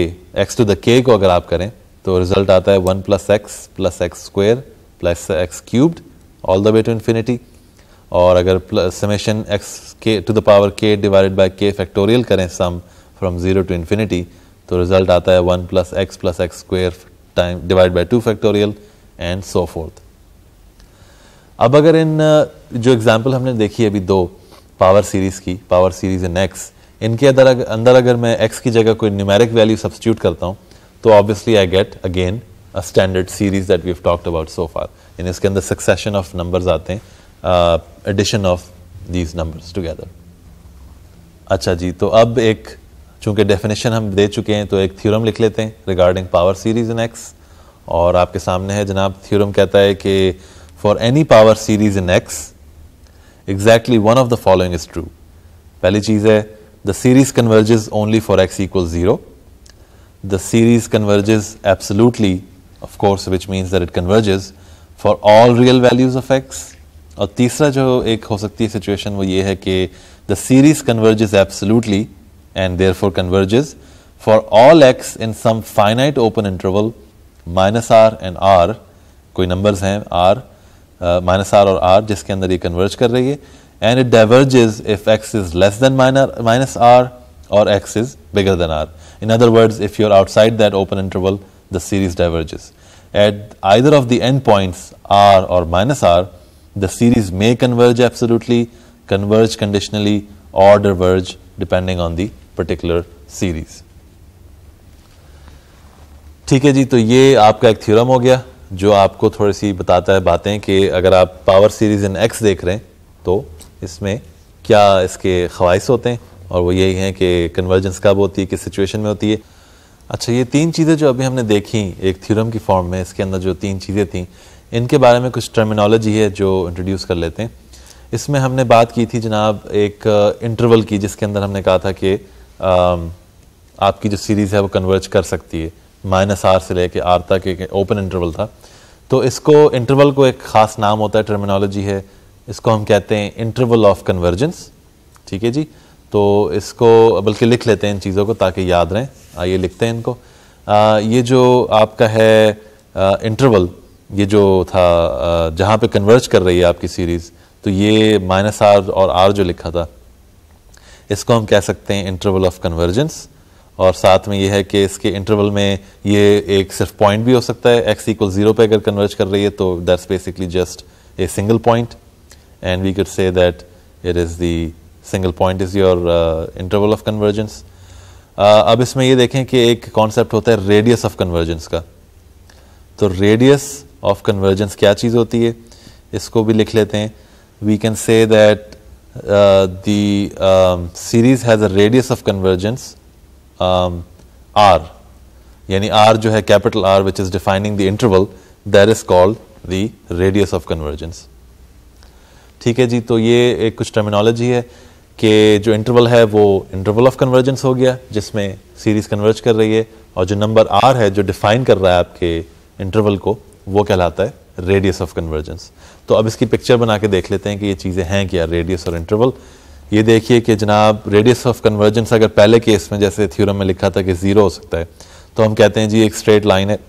S1: एक्स टू द के को अगर आप करें तो रिजल्ट आता है one plus X plus X square plus X cubed all the way to infinity और अगर summation X K to the power K divided by K factorial करें sum from zero to infinity तो result आता है one plus X plus X square time divide by two factorial and so forth अब अगर इन जो example हमने देखी अभी दो पावर सीरीज़ की पावर सीरीज़ इन एक्स इनके अंदर अंदर अगर मैं एक्स की जगह कोई न्यूमेरिक वैल्यू सब्सिट्यूट करता हूँ तो obviously I get again a standard series that we have talked about so far यानी इसके अंदर सक्सेशन ऑफ नंबर्स आते हैं addition of these numbers together अच्छा जी तो अब एक चूंकि डेफिनेशन हम दे चुके हैं तो एक थ्योरम लिख लेते हैं regarding power series in X और आपके सामने है जनाब थ्योरम कहता है कि for any power series in X exactly one of the following is true. Pehli cheez hai, the series converges only for x equals 0. The series converges absolutely, of course, which means that it converges for all real values of x. Aur teesra jo ek ho sakti situation wo ye hai the series converges absolutely and therefore converges for all x in some finite open interval minus r and r, koi numbers hain r, minus are और R जिसके अंदर ये converge कर रही है and it diverges if X is less than minus are और X is bigger than R in other words if you are outside that open interval the series diverges either of the end endpoints R और minus R the series may converge absolutely, converge conditionally और diverge depending on the particular series ठीक है जी तो ये आपका एक theorem हो गया जो आपको थोड़ी सी बताता है बातें कि अगर आप पावर सीरीज़ इन एक्स देख रहे हैं तो इसमें क्या इसके ख्वाहिश होते हैं और वो यही हैं कि कन्वर्जेंस कब होती है किस सिचुएशन में होती है अच्छा ये तीन चीज़ें जो अभी हमने देखी एक थ्योरम की फॉर्म में इसके अंदर जो तीन चीज़ें थी इनके बारे में कुछ टर्मिनोलॉजी है जो इंट्रोड्यूस कर लेते हैं इसमें हमने बात की थी जनाब एक इंटरवल uh, की जिसके अंदर हमने कहा था कि um, आपकी जो सीरीज़ है वो कन्वर्ज कर सकती है माइनस आर से लेके आर तक एक ओपन इंटरवल था तो इसको इंटरवल को एक ख़ास नाम होता है टर्मिनोलॉजी है इसको हम कहते हैं इंटरवल ऑफ कन्वर्जेंस ठीक है जी तो इसको बल्कि लिख लेते हैं इन चीज़ों को ताकि याद रहें आइए लिखते हैं इनको आ, ये जो आपका है इंटरवल ये जो था जहाँ पे कन्वर्ज कर रही है आपकी सीरीज़ तो ये माइनस आर और आर जो लिखा था इसको हम कह सकते हैं इंटरवल ऑफ कन्वर्जेंस और साथ में ये है कि इसके इंटरवल में ये एक सिर्फ पॉइंट भी हो सकता है एक्स इक्वल ज़ीरो पे अगर कन्वर्ज कर रही है तो that's basically just a single point and we could say that it is the single point is your interval of convergence अब इसमें ये देखें कि एक कॉन्सेप्ट होता है रेडियस ऑफ कन्वर्जेंस का तो रेडियस ऑफ कन्वर्जेंस क्या चीज़ होती है इसको भी लिख लेते हैं we can say that the series has a radius of convergence R um, यानी आर जो है capital R which is defining the interval that is called the radius of convergence ठीक है जी तो ये एक कुछ टर्मिनोलॉजी है कि जो इंटरवल है वो इंटरवल ऑफ कन्वर्जेंस हो गया जिसमें सीरीज कन्वर्ज कर रही है और जो नंबर आर है जो डिफाइन कर रहा है आपके इंटरवल को वो कहलाता है रेडियस ऑफ कन्वर्जेंस तो अब इसकी पिक्चर बना के देख लेते हैं कि ये चीज़ें हैं क्या रेडियस और इंटरवल ये देखिए कि जनाब रेडियस ऑफ कन्वर्जेंस अगर पहले केस में जैसे थ्योरम में लिखा था कि ज़ीरो हो सकता है तो हम कहते हैं जी एक स्ट्रेट लाइन है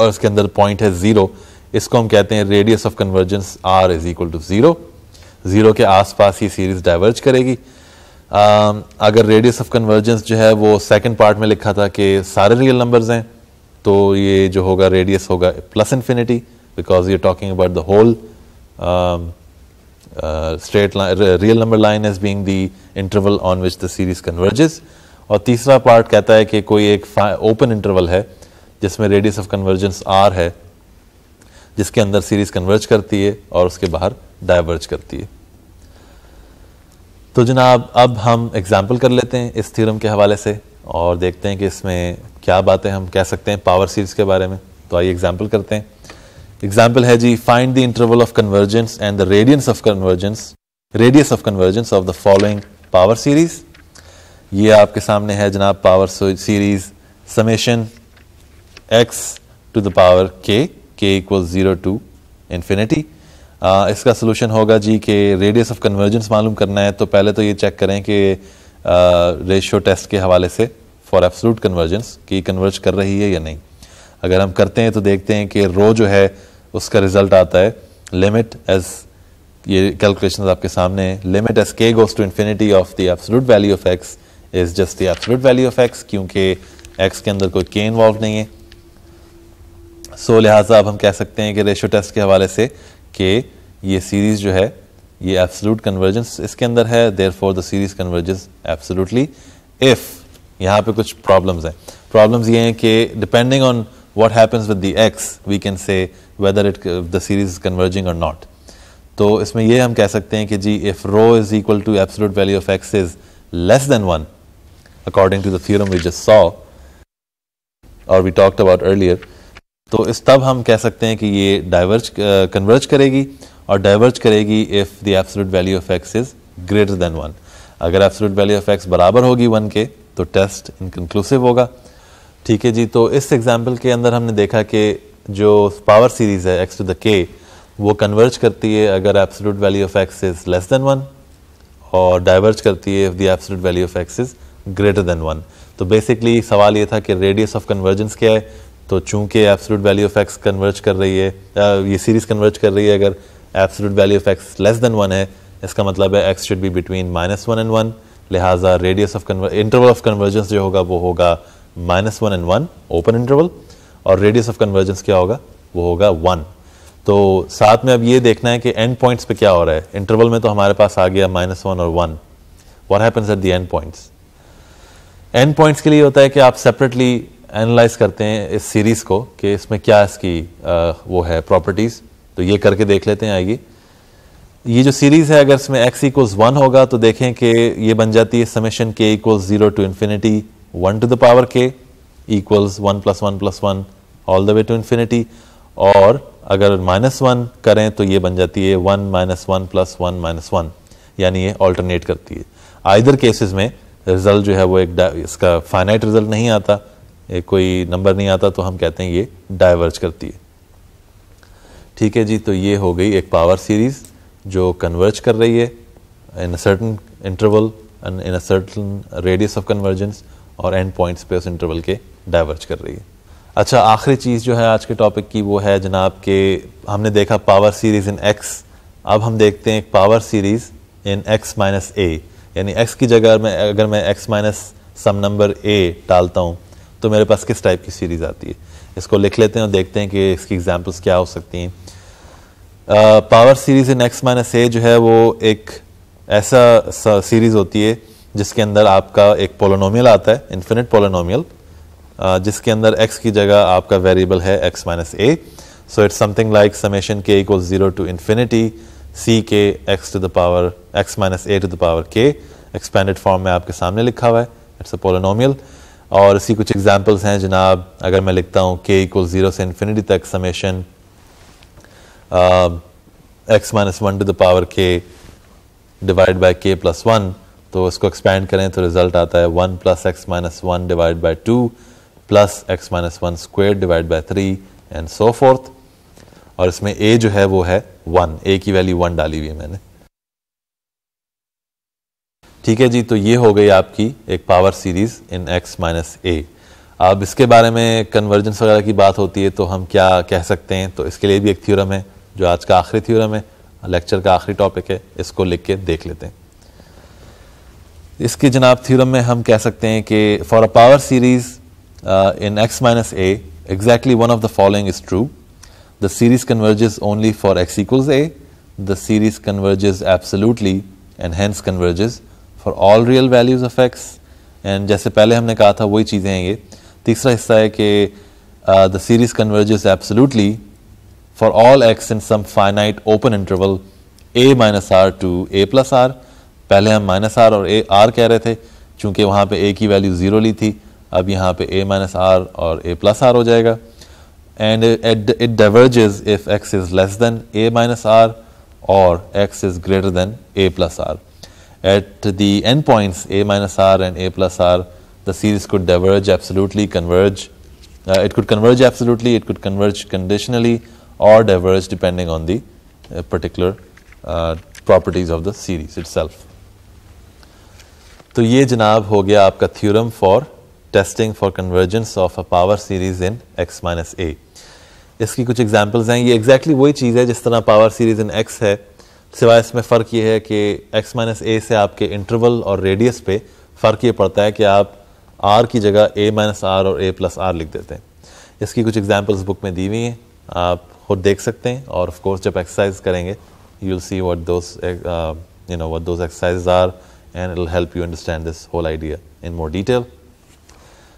S1: और उसके अंदर पॉइंट है ज़ीरो इसको हम कहते हैं radius of convergence R is equal to zero zero के आसपास ही सीरीज़ डाइवर्ज करेगी आ, um, अगर रेडियस ऑफ कन्वर्जेंस जो है वो सेकेंड पार्ट में लिखा था कि सारे रियल नंबर्स हैं तो ये जो होगा रेडियस होगा plus infinity because you talking about the whole straight line real number line as being the interval on which the series converges और तीसरा पार्ट कहता है कि कोई एक ओपन इंटरवल है जिसमें रेडियस ऑफ कन्वर्जेंस आर है जिसके अंदर सीरीज कन्वर्ज करती है और उसके बाहर डाइवर्ज करती है तो जनाब अब हम एग्जाम्पल कर लेते हैं इस थ्योरम के हवाले से और देखते हैं कि इसमें क्या बातें हम कह सकते हैं पावर सीरीज के बारे में तो आइए एग्जाम्पल करते हैं एग्जाम्पल है जी find the interval of convergence and the radiance of convergence radius of convergence of the following power series ये आपके सामने है जनाब power series summation x to the power k k equal zero to infinity इसका solution होगा जी के radius of convergence मालूम करना है तो पहले तो ये चेक करें कि रेशियो टेस्ट के हवाले से फॉर एफ्सलूट कन्वर्जेंस कि कन्वर्ज कर रही है या नहीं अगर हम करते हैं तो देखते हैं कि रो जो है उसका रिजल्ट आता है लिमिट एज ये कैलकुलेशन आपके सामने है limit as k goes to infinity of the absolute value of x is just the absolute value of x क्योंकि एक्स के अंदर कोई के इन्वॉल्व नहीं है सो so, लिहाजा अब हम कह सकते हैं कि रेशो टेस्ट के हवाले से कि ये सीरीज़ जो है ये एब्सोलूट कन्वर्जेंस इसके अंदर है there for the series convergence absolutely if यहाँ पे कुछ प्रॉब्लम्स हैं प्रॉब्लम्स ये हैं कि depending on what happens with the x, we can say whether it, the series is converging or not. तो इसमें ये हम कह सकते हैं कि जी if rho is equal to absolute value of x is less than one according to the theorem we just saw और वी टॉक्ट अबाउट अर्लियर तो इस तब हम कह सकते हैं कि ये डाइवर्ज कन्वर्ज uh, करेगी और डाइवर्ज करेगी if the absolute value of x is greater than one अगर एब्सोलूट वैल्यू ऑफ एक्स बराबर होगी वन के तो टेस्ट इनकन्क्लूसिव होगा ठीक है जी तो इस एग्जाम्पल के अंदर हमने देखा कि जो पावर सीरीज़ है एक्स टू द के वो कन्वर्ज करती है अगर absolute value of x is less than one और डाइवर्ज करती है if the absolute value of x is greater than one तो बेसिकली सवाल ये था कि रेडियस ऑफ कन्वर्जेंस क्या है तो चूंकि absolute value of x converge कर रही है ये सीरीज़ कन्वर्ज कर रही है अगर absolute value of x less than one है इसका मतलब है x should be between minus one and one लिहाजा radius of converge interval of convergence जो होगा वो होगा minus one and one open interval और रेडियस ऑफ कन्वर्जेंस क्या होगा वो होगा वन तो साथ में अब ये देखना है कि एंड पॉइंट्स पे क्या हो रहा है इंटरवल में तो हमारे पास आ गया माइनस वन और one what happens at the end points end points के लिए होता है कि आप सेपरेटली एनालाइज करते हैं इस सीरीज को कि इसमें क्या इसकी आ, वो है प्रॉपर्टीज तो ये करके देख लेते हैं आइए ये जो सीरीज है अगर इसमें एक्स इक्वल्स वन होगा तो देखें कि ये बन जाती है समेशन के equals zero to infinity 1 to the power k equals 1 plus 1 plus 1 all the way to infinity और अगर माइनस वन करें तो ये बन जाती है one minus one plus one minus one यानी ये ऑल्टरनेट करती है आइदर केसेस में रिजल्ट जो है वो एक इसका फाइनाइट रिजल्ट नहीं आता एक कोई नंबर नहीं आता तो हम कहते हैं ये डाइवर्ज करती है ठीक है जी तो ये हो गई एक पावर सीरीज़ जो कन्वर्ज कर रही है in a certain interval and in certain radius of convergence और एंड पॉइंट्स पे उस इंटरवल के डाइवर्ज कर रही है अच्छा आखिरी चीज़ जो है आज के टॉपिक की वो है जनाब के हमने देखा पावर सीरीज़ इन एक्स अब हम देखते हैं power series in x minus a यानी एक्स की जगह मैं अगर मैं x minus some number a डालता हूँ तो मेरे पास किस टाइप की सीरीज़ आती है इसको लिख लेते हैं और देखते हैं कि इसकी एग्जाम्पल्स क्या हो सकती हैं power series in x minus a जो है वो एक ऐसा सीरीज़ होती है जिसके अंदर आपका एक पोलोनोमियल आता है इन्फिनिट पोलोनोमियल जिसके अंदर एक्स की जगह आपका वेरिएबल है x minus a so it's something like summation k equal zero to infinity सी के x to the power x minus A to the power k expanded form में आपके सामने लिखा हुआ है इट्स अ पोलोनोमियल और इसी कुछ एग्जाम्पल्स हैं जनाब अगर मैं लिखता हूँ के इक्वल ज़ीरो से इन्फिनिटी तक summation x minus one to the power k divide by k plus one तो इसको एक्सपेंड करें तो रिजल्ट आता है one plus x minus one divide by two plus x minus one square divide by three and so forth और इसमें ए जो है वो है वन ए की वैल्यू वन डाली हुई है मैंने ठीक है जी तो ये हो गई आपकी एक power series in x minus a अब इसके बारे में कन्वर्जेंस वगैरह की बात होती है तो हम क्या कह सकते हैं तो इसके लिए भी एक थ्योरम है जो आज का आखिरी थ्योरम है लेक्चर का आखिरी टॉपिक है इसको लिख के देख लेते हैं इसके जनाब थ्योरम में हम कह सकते हैं कि for a power series in x minus a exactly one of the following is true the series converges only for x equals a the series converges absolutely and hence converges for all real values of x and जैसे पहले हमने कहा था वही चीज़ें हैं ये तीसरा हिस्सा है कि the series converges absolutely for all x in some finite open interval a minus r to a plus r पहले हम माइनस आर और ए आर कह रहे थे चूँकि वहाँ पे ए की वैल्यू ज़ीरो ली थी अब यहाँ पे ए माइनस आर और ए प्लस आर हो जाएगा and it diverge if x is less than a minus are और x is greater than a plus r at the end points a minus r and a plus r the series could diverge absolutely converge it could converge absolutely it could converge conditionally और diverge depending on the particular properties of the series itself तो ये जनाब हो गया आपका theorem for testing for convergence of a power series in x minus a इसकी कुछ examples हैं ये एग्जैक्टली वही चीज़ है जिस तरह पावर सीरीज इन एक्स है सिवाय इसमें फ़र्क ये है कि एक्स माइनस ए से आपके इंटरवल और रेडियस पे फ़र्क ये पड़ता है कि आप आर की जगह ए माइनस आर और ए प्लस आर लिख देते हैं इसकी कुछ एग्जाम्पल्स बुक में दी हुई हैं आप खुद देख सकते हैं और ऑफ जब एक्सरसाइज करेंगे you see what do you know what do exercise are and it help you understand this whole idea in more detail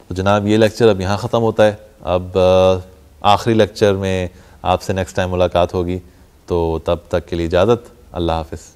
S1: तो जनाब ये लेक्चर अब यहाँ ख़त्म होता है अब आखिरी लेक्चर में आपसे नेक्स्ट टाइम मुलाकात होगी तो तब तक के लिए इजाज़त अल्लाह हाफिज़